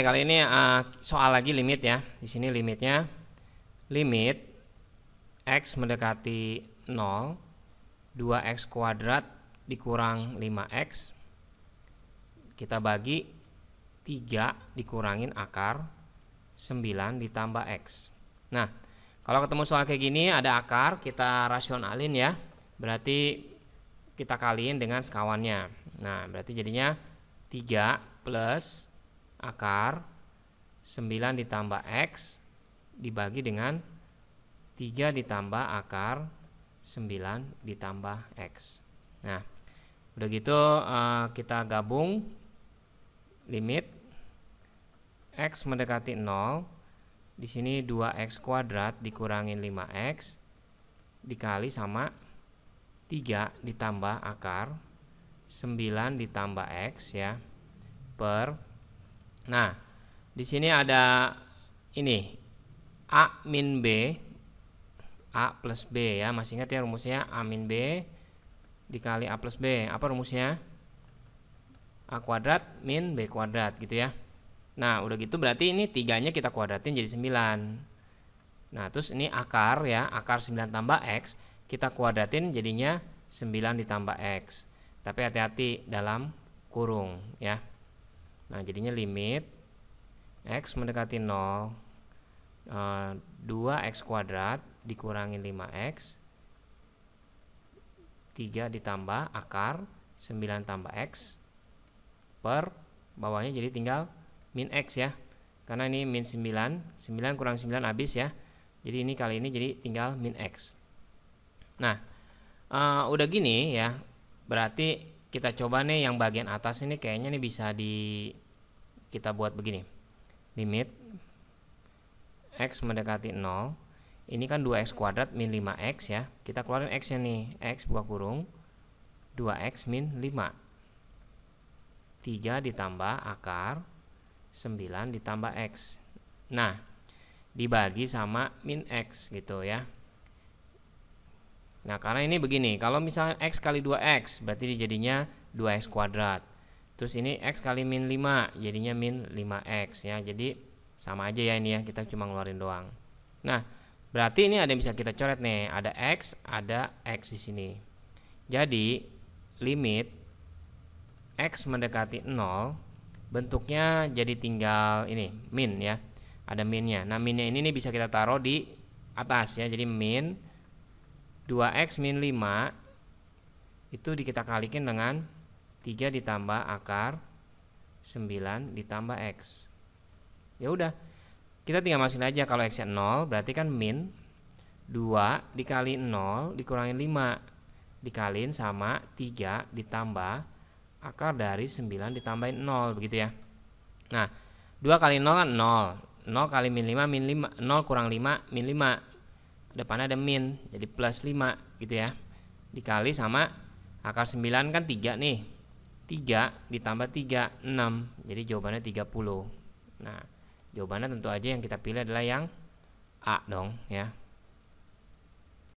okay, kali ini uh, soal lagi limit ya. Di sini limitnya limit x mendekati 0 2x kuadrat dikurang 5x kita bagi 3 dikurangin akar 9 ditambah x. Nah, kalau ketemu soal kayak gini ada akar kita rasionalin ya. Berarti kita kaliin dengan sekawannya. Nah, berarti jadinya 3 plus akar 9 ditambah X dibagi dengan 3 ditambah akar 9 ditambah X nah udah gitu uh, kita gabung limit X mendekati 0 di sini 2X kuadrat dikurangin 5X dikali sama 3 ditambah akar 9 ditambah X ya per Nah, di sini ada ini A min B A plus B ya masih ingat ya rumusnya A min B dikali A plus B apa rumusnya A kuadrat min B kuadrat gitu ya Nah udah gitu berarti ini tiganya kita kuadratin jadi 9 Nah terus ini akar ya akar 9 tambah X kita kuadratin jadinya 9 ditambah X tapi hati-hati dalam kurung ya Nah, jadinya limit x mendekati 0 uh, 2x kuadrat dikurangi 5x 3 ditambah akar 9 tambah x per bawahnya jadi tinggal min x ya karena ini min 9 9 kurang 9 habis ya jadi ini kali ini jadi tinggal min x nah uh, udah gini ya berarti kita coba nih yang bagian atas ini kayaknya nih bisa di kita buat begini limit x mendekati 0 ini kan 2x kuadrat min 5x ya kita keluarin x nya nih x buah kurung 2x min 5 3 ditambah akar 9 ditambah x nah dibagi sama min x gitu ya Nah karena ini begini, kalau misalnya X kali 2X berarti jadinya 2X kuadrat. Terus ini X kali min 5 jadinya min 5X ya. Jadi sama aja ya ini ya, kita cuma ngeluarin doang. Nah berarti ini ada yang bisa kita coret nih, ada X, ada X di sini. Jadi limit X mendekati 0 bentuknya jadi tinggal ini min ya ada minnya nah minnya ini nih bisa kita taruh di atas ya jadi min 2x min 5 itu kita kalikan dengan 3 ditambah akar 9 ditambah x. Ya udah. Kita tinggal masukin aja kalau x-nya 0 berarti kan min 2 dikali 0 dikurangi 5 dikaliin sama 3 ditambah akar dari 9 ditambahin 0 begitu ya. Nah, 2 kali 0 kan 0. 0 kali min 5 min 5 0 kurang 5 min 5 depan ada min jadi plus 5 gitu ya dikali sama akar 9 kan 3 nih 3 ditambah 3 6 jadi jawabannya 30 nah jawabannya tentu aja yang kita pilih adalah yang A dong ya